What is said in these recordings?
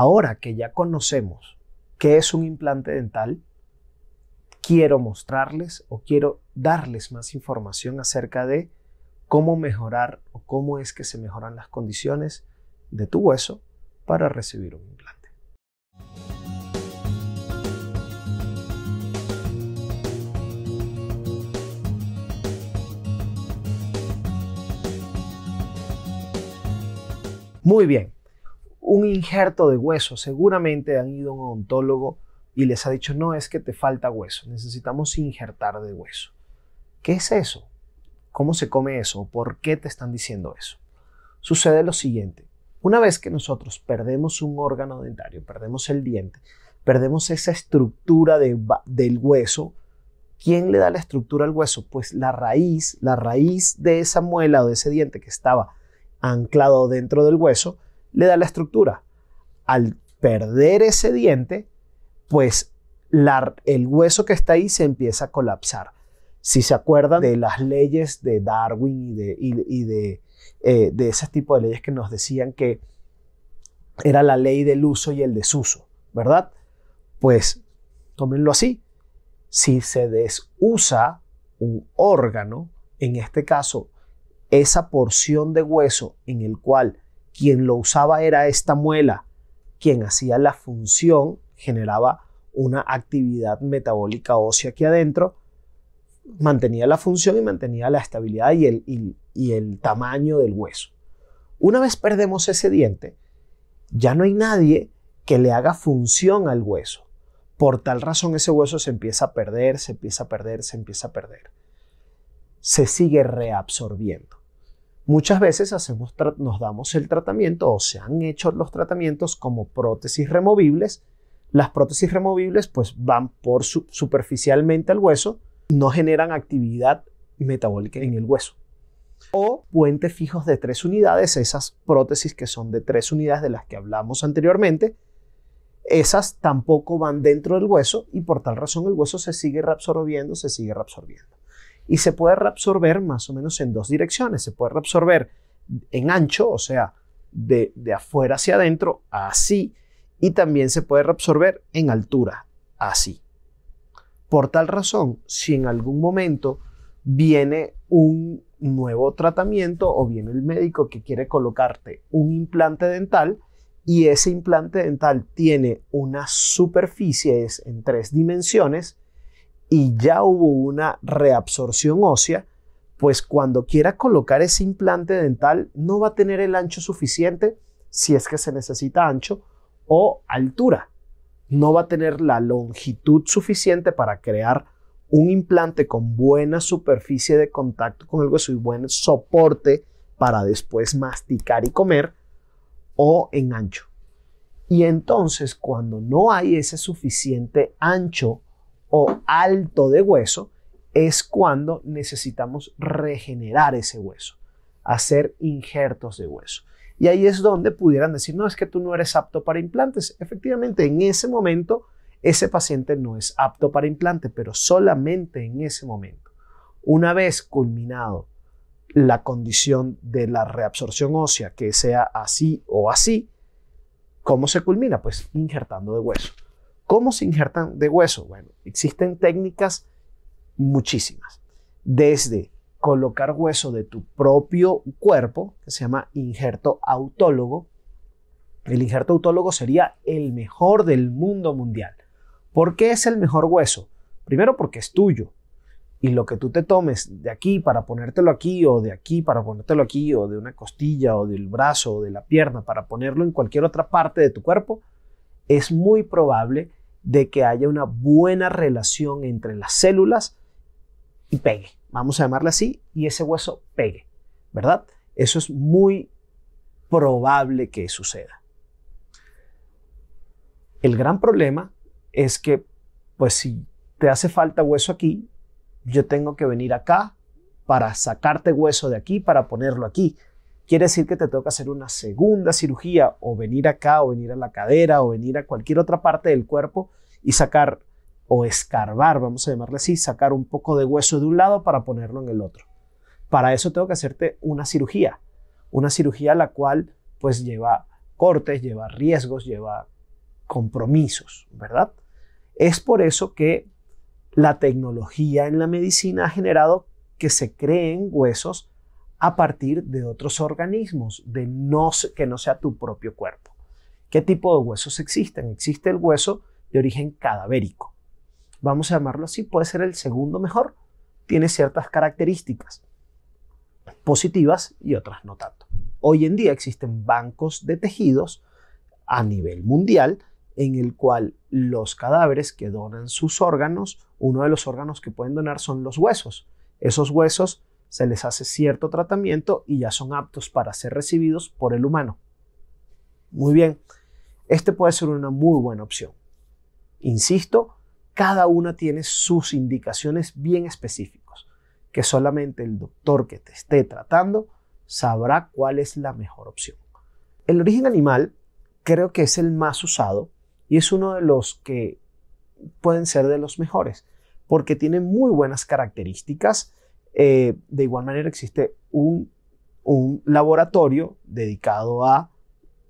Ahora que ya conocemos qué es un implante dental, quiero mostrarles o quiero darles más información acerca de cómo mejorar o cómo es que se mejoran las condiciones de tu hueso para recibir un implante. Muy bien, un injerto de hueso. Seguramente han ido a un odontólogo y les ha dicho, no es que te falta hueso, necesitamos injertar de hueso. ¿Qué es eso? ¿Cómo se come eso? ¿Por qué te están diciendo eso? Sucede lo siguiente. Una vez que nosotros perdemos un órgano dentario, perdemos el diente, perdemos esa estructura del hueso, ¿quién le da la estructura al hueso? Pues la raíz, la raíz de esa muela o de ese diente que estaba anclado dentro del hueso, le da la estructura. Al perder ese diente, pues la, el hueso que está ahí se empieza a colapsar. Si se acuerdan de las leyes de Darwin y de, eh, de ese tipo de leyes que nos decían que era la ley del uso y el desuso, ¿verdad? Pues tómenlo así. Si se desusa un órgano, en este caso, esa porción de hueso en el cual quien lo usaba era esta muela, quien hacía la función generaba una actividad metabólica ósea aquí adentro, mantenía la función y mantenía la estabilidad y el, y, el tamaño del hueso. Una vez perdemos ese diente, ya no hay nadie que le haga función al hueso. Por tal razón ese hueso se empieza a perder, se empieza a perder, se empieza a perder. Se sigue reabsorbiendo. Muchas veces hacemos nos damos el tratamiento o se han hecho los tratamientos como prótesis removibles. Las prótesis removibles pues van por superficialmente al hueso, no generan actividad metabólica en el hueso. O puentes fijos de tres unidades, esas prótesis que son de tres unidades de las que hablamos anteriormente, esas tampoco van dentro del hueso y por tal razón el hueso se sigue reabsorbiendo, se sigue reabsorbiendo y se puede reabsorber más o menos en dos direcciones. Se puede reabsorber en ancho, o sea, de, afuera hacia adentro, así, y también se puede reabsorber en altura, así. Por tal razón, si en algún momento viene un nuevo tratamiento o viene el médico que quiere colocarte un implante dental y ese implante dental tiene una superficie, es en tres dimensiones, y ya hubo una reabsorción ósea, pues cuando quiera colocar ese implante dental no va a tener el ancho suficiente, si es que se necesita ancho, o altura. No va a tener la longitud suficiente para crear un implante con buena superficie de contacto con el hueso y buen soporte para después masticar y comer, o en ancho. Y entonces cuando no hay ese suficiente ancho o alto de hueso es cuando necesitamos regenerar ese hueso, hacer injertos de hueso. Y ahí es donde pudieran decir, no, es que tú no eres apto para implantes. Efectivamente, en ese momento, ese paciente no es apto para implante, pero solamente en ese momento. Una vez culminado la condición de la reabsorción ósea, que sea así o así, ¿cómo se culmina? Pues injertando de hueso. ¿Cómo se injertan de hueso? Bueno, existen técnicas muchísimas. Desde colocar hueso de tu propio cuerpo, que se llama injerto autólogo. El injerto autólogo sería el mejor del mundo mundial. ¿Por qué es el mejor hueso? Primero porque es tuyo. Y lo que tú te tomes de aquí para ponértelo aquí o de aquí para ponértelo aquí o de una costilla o del brazo o de la pierna para ponerlo en cualquier otra parte de tu cuerpo, es muy probable de que haya una buena relación entre las células y pegue. Vamos a llamarle así, y ese hueso pegue, ¿verdad? Eso es muy probable que suceda. El gran problema es que, pues si te hace falta hueso aquí, yo tengo que venir acá para sacarte hueso de aquí, para ponerlo aquí quiere decir que te toca hacer una segunda cirugía o venir acá o venir a la cadera o venir a cualquier otra parte del cuerpo y sacar o escarbar, vamos a llamarle así, sacar un poco de hueso de un lado para ponerlo en el otro. Para eso tengo que hacerte una cirugía, una cirugía la cual pues lleva cortes, lleva riesgos, lleva compromisos, ¿verdad? Es por eso que la tecnología en la medicina ha generado que se creen huesos a partir de otros organismos, de no, que no sea tu propio cuerpo. ¿Qué tipo de huesos existen? Existe el hueso de origen cadavérico. Vamos a llamarlo así, puede ser el segundo mejor. Tiene ciertas características positivas y otras no tanto. Hoy en día existen bancos de tejidos a nivel mundial en el cual los cadáveres que donan sus órganos, uno de los órganos que pueden donar son los huesos. Esos huesos se les hace cierto tratamiento y ya son aptos para ser recibidos por el humano. Muy bien, este puede ser una muy buena opción. Insisto, cada una tiene sus indicaciones bien específicas, que solamente el doctor que te esté tratando sabrá cuál es la mejor opción. El origen animal creo que es el más usado y es uno de los que pueden ser de los mejores, porque tiene muy buenas características eh, de igual manera existe un, laboratorio dedicado a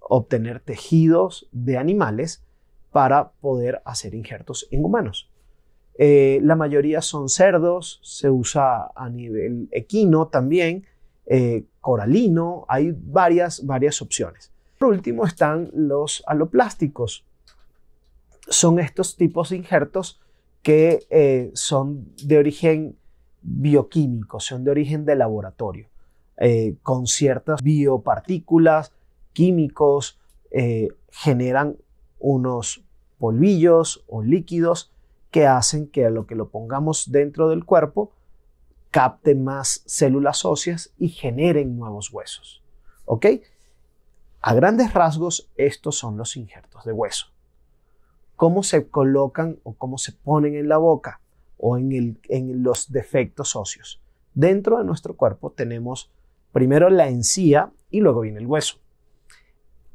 obtener tejidos de animales para poder hacer injertos en humanos. Eh, la mayoría son cerdos, se usa a nivel equino también, eh, coralino, hay varias, varias opciones. Por último están los aloplásticos. Son estos tipos de injertos que son de origen bioquímicos, son de origen de laboratorio, eh, con ciertas biopartículas, químicos, eh, generan unos polvillos o líquidos que hacen que a lo que lo pongamos dentro del cuerpo capten más células óseas y generen nuevos huesos. ¿Ok? A grandes rasgos, estos son los injertos de hueso. ¿Cómo se colocan o cómo se ponen en la boca? o en, los defectos óseos. Dentro de nuestro cuerpo tenemos primero la encía y luego viene el hueso.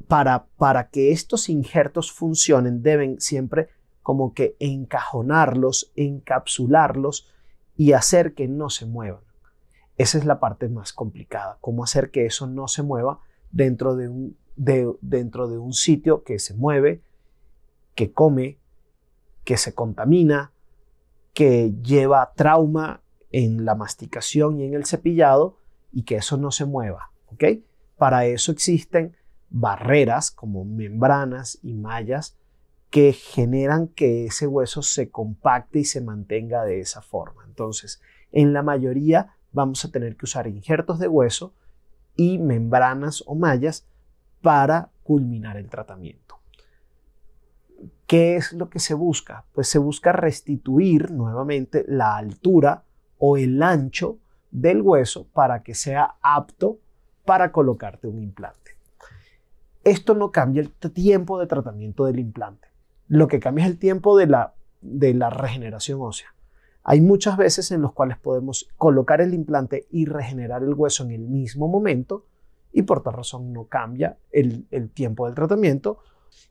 Para, para que estos injertos funcionen deben siempre como que encajonarlos, encapsularlos y hacer que no se muevan. Esa es la parte más complicada, cómo hacer que eso no se mueva dentro de de, dentro de un sitio que se mueve, que come, que se contamina, que lleva trauma en la masticación y en el cepillado y que eso no se mueva, ¿ok? Para eso existen barreras como membranas y mallas que generan que ese hueso se compacte y se mantenga de esa forma. Entonces, en la mayoría vamos a tener que usar injertos de hueso y membranas o mallas para culminar el tratamiento. ¿Qué es lo que se busca? Pues se busca restituir nuevamente la altura o el ancho del hueso para que sea apto para colocarte un implante. Esto no cambia el tiempo de tratamiento del implante. Lo que cambia es el tiempo de la, regeneración ósea. Hay muchas veces en las cuales podemos colocar el implante y regenerar el hueso en el mismo momento y por tal razón no cambia el tiempo del tratamiento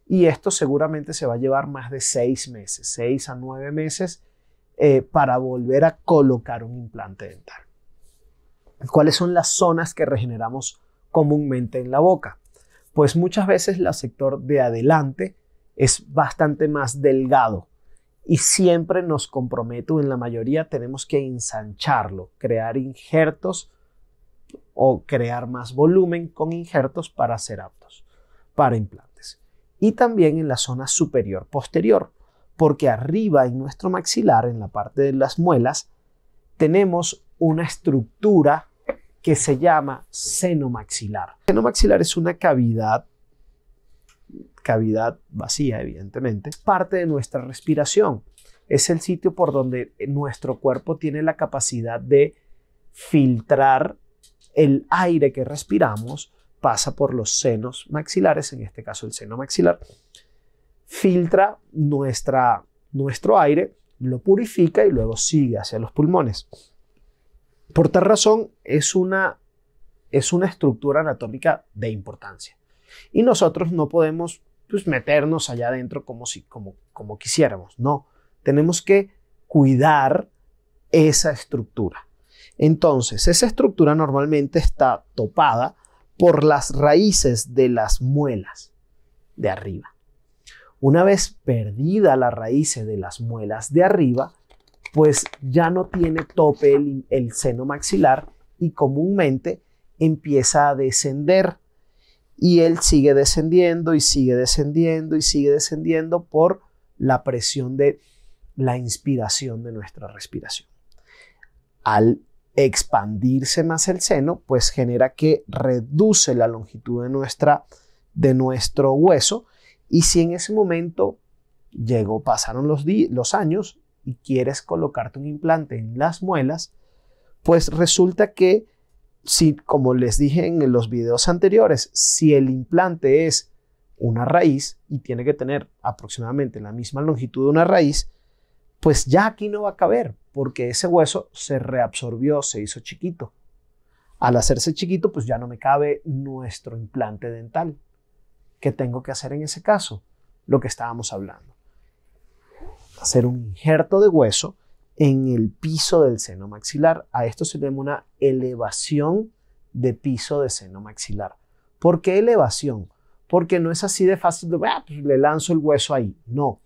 y esto seguramente se va a llevar más de seis meses, seis a nueve meses, eh, para volver a colocar un implante dental. ¿Cuáles son las zonas que regeneramos comúnmente en la boca? Pues muchas veces el sector de adelante es bastante más delgado y siempre nos comprometo, en la mayoría tenemos que ensancharlo, crear injertos o crear más volumen con injertos para ser aptos para implantes y también en la zona superior posterior, porque arriba en nuestro maxilar, en la parte de las muelas, tenemos una estructura que se llama seno maxilar. seno maxilar es una cavidad, cavidad vacía evidentemente, parte de nuestra respiración. Es el sitio por donde nuestro cuerpo tiene la capacidad de filtrar el aire que respiramos pasa por los senos maxilares, en este caso el seno maxilar, filtra nuestro aire, lo purifica y luego sigue hacia los pulmones. Por tal razón, es una, es una estructura anatómica de importancia. Y nosotros no podemos pues, meternos allá adentro como, si, como quisiéramos, no. Tenemos que cuidar esa estructura. Entonces, esa estructura normalmente está topada por las raíces de las muelas de arriba. Una vez perdida las raíces de las muelas de arriba, pues ya no tiene tope el, el seno maxilar y comúnmente empieza a descender y él sigue descendiendo y sigue descendiendo y sigue descendiendo por la presión de la inspiración de nuestra respiración. Al expandirse más el seno, pues genera que reduce la longitud de, nuestra, de nuestro hueso. Y si en ese momento llegó, pasaron los, los años y quieres colocarte un implante en las muelas, pues resulta que si, como les dije en los videos anteriores, si el implante es una raíz y tiene que tener aproximadamente la misma longitud de una raíz, pues ya aquí no va a caber, porque ese hueso se reabsorbió, se hizo chiquito. Al hacerse chiquito, pues ya no me cabe nuestro implante dental. ¿Qué tengo que hacer en ese caso? Lo que estábamos hablando. Hacer un injerto de hueso en el piso del seno maxilar. A esto se le llama una elevación de piso de seno maxilar. ¿Por qué elevación? Porque no es así de fácil de, ah, pues le lanzo el hueso ahí. No,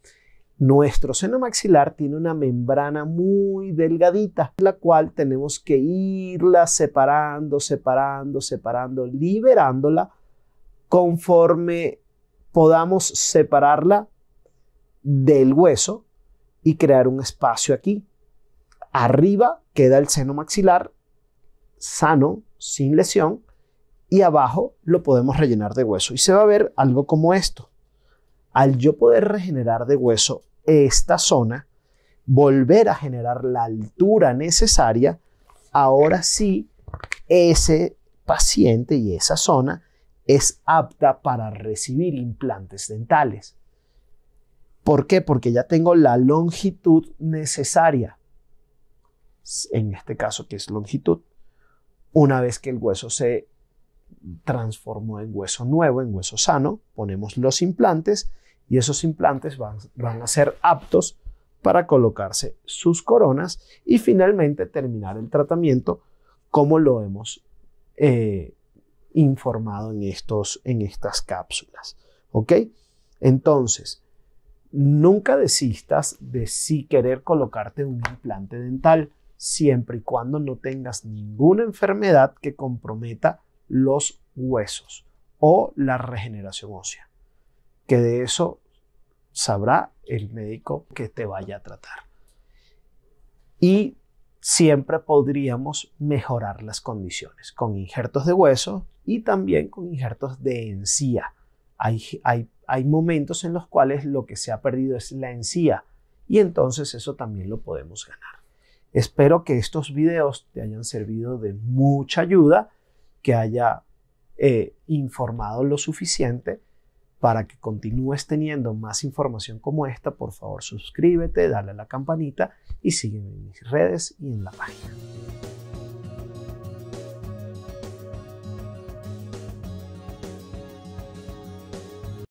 nuestro seno maxilar tiene una membrana muy delgadita, la cual tenemos que irla separando, separando, separando, liberándola conforme podamos separarla del hueso y crear un espacio aquí. Arriba queda el seno maxilar sano, sin lesión, y abajo lo podemos rellenar de hueso. Y se va a ver algo como esto al yo poder regenerar de hueso esta zona, volver a generar la altura necesaria, ahora sí ese paciente y esa zona es apta para recibir implantes dentales. ¿Por qué? Porque ya tengo la longitud necesaria. En este caso, que es longitud? Una vez que el hueso se transformó en hueso nuevo, en hueso sano, ponemos los implantes y esos implantes van, a ser aptos para colocarse sus coronas y finalmente terminar el tratamiento como lo hemos eh, informado en, estos, en estas cápsulas. ¿Ok? Entonces, nunca desistas de si querer colocarte un implante dental siempre y cuando no tengas ninguna enfermedad que comprometa los huesos o la regeneración ósea, que de eso sabrá el médico que te vaya a tratar. Y siempre podríamos mejorar las condiciones con injertos de hueso y también con injertos de encía. Hay, momentos en los cuales lo que se ha perdido es la encía y entonces eso también lo podemos ganar. Espero que estos videos te hayan servido de mucha ayuda que haya eh, informado lo suficiente para que continúes teniendo más información como esta, por favor suscríbete, dale a la campanita y sígueme en mis redes y en la página.